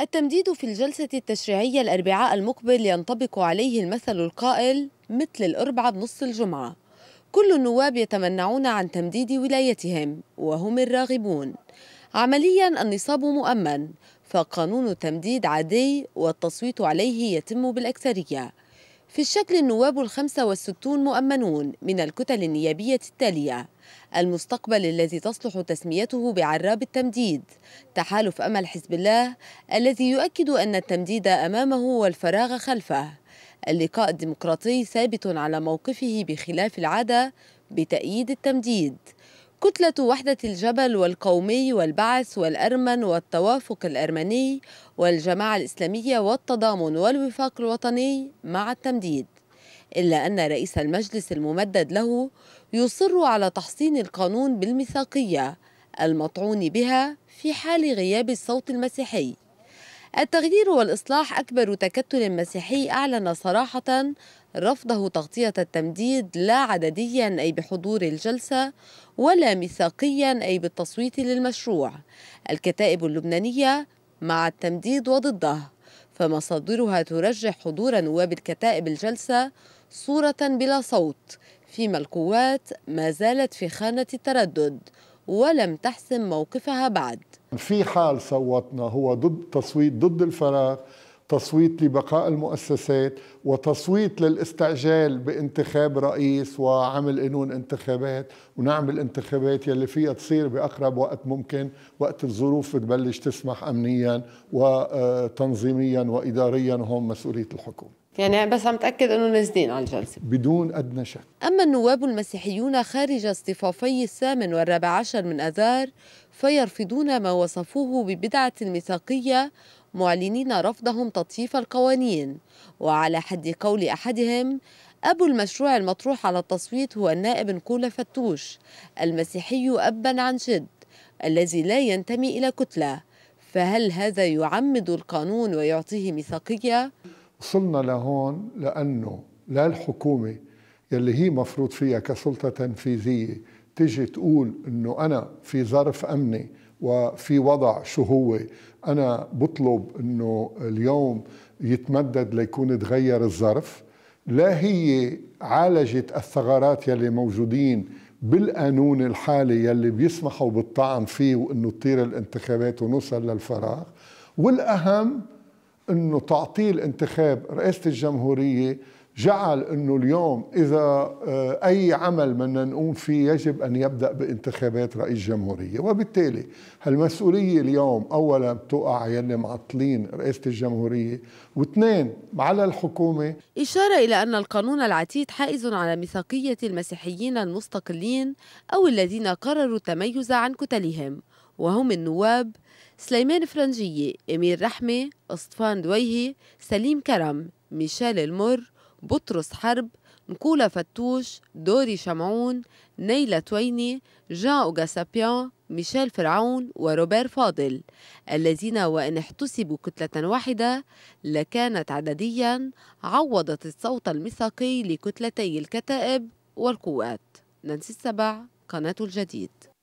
التمديد في الجلسة التشريعية الأربعاء المقبل ينطبق عليه المثل القائل مثل الأربعة بنص الجمعة كل النواب يتمنعون عن تمديد ولايتهم وهم الراغبون عمليا النصاب مؤمن فقانون التمديد عادي والتصويت عليه يتم بالأكثرية في الشكل النواب الخمسة والستون مؤمنون من الكتل النيابية التالية المستقبل الذي تصلح تسميته بعراب التمديد تحالف أمل حزب الله الذي يؤكد أن التمديد أمامه والفراغ خلفه اللقاء الديمقراطي ثابت على موقفه بخلاف العادة بتأييد التمديد كتلة وحدة الجبل والقومي والبعث والأرمن والتوافق الأرمني والجماعة الإسلامية والتضامن والوفاق الوطني مع التمديد إلا أن رئيس المجلس الممدد له يصر على تحصين القانون بالميثاقية المطعون بها في حال غياب الصوت المسيحي التغيير والإصلاح أكبر تكتل مسيحي أعلن صراحة رفضه تغطية التمديد لا عدديا أي بحضور الجلسة ولا ميثاقيا أي بالتصويت للمشروع الكتائب اللبنانية مع التمديد وضده فمصادرها ترجح حضور نواب الكتائب الجلسة صورة بلا صوت فيما القوات ما زالت في خانة التردد ولم تحسم موقفها بعد في حال صوتنا هو ضد تصويت ضد الفراغ تصويت لبقاء المؤسسات وتصويت للاستعجال بانتخاب رئيس وعمل قانون انتخابات ونعمل انتخابات يلي فيها تصير باقرب وقت ممكن وقت الظروف بتبلش تسمح امنيا وتنظيميا آه، واداريا وهون مسؤوليه الحكومه يعني بس عم تاكد انه نازلين على الجلسه بدون ادنى شك اما النواب المسيحيون خارج اصطفافي الثامن والرابع عشر من اذار فيرفضون ما وصفوه ببدعه ميثاقيه معلنين رفضهم تطييف القوانين وعلى حد قول احدهم أبو المشروع المطروح على التصويت هو النائب نقول فتوش المسيحي أبا عن جد الذي لا ينتمي إلى كتلة فهل هذا يعمد القانون ويعطيه ميثاقية؟ وصلنا لهون لأنه لا الحكومة يلي هي مفروض فيها كسلطة تنفيذية تيجي تقول انه انا في ظرف امني وفي وضع شو هو انا بطلب انه اليوم يتمدد ليكون تغير الظرف لا هي عالجت الثغرات يلي موجودين بالقانون الحالي يلي بيسمحوا بالطعن فيه وانه تطير الانتخابات ونوصل للفراغ والاهم انه تعطيل انتخاب رئاسه الجمهوريه جعل انه اليوم اذا آه، اي عمل بدنا نقوم فيه يجب ان يبدا بانتخابات رئيس جمهوريه وبالتالي هالمسؤوليه اليوم اولا بتوقع يلي معطلين رئاسه الجمهوريه واثنين على الحكومه اشاره الى ان القانون العتيد حائز على ميثاقيه المسيحيين المستقلين او الذين قرروا التميز عن كتلهم وهم النواب سليمان فرنجية أمير رحمة أصطفان دويهي سليم كرم ميشيل المر بطرس حرب نكولا فتوش دوري شمعون نيلة تويني جان أوغاسابيان ميشيل فرعون وروبير فاضل الذين وإن احتسبوا كتلة واحدة لكانت عدديا عوضت الصوت الميثاقي لكتلتي الكتائب والقوات نانسي السبع قناة الجديد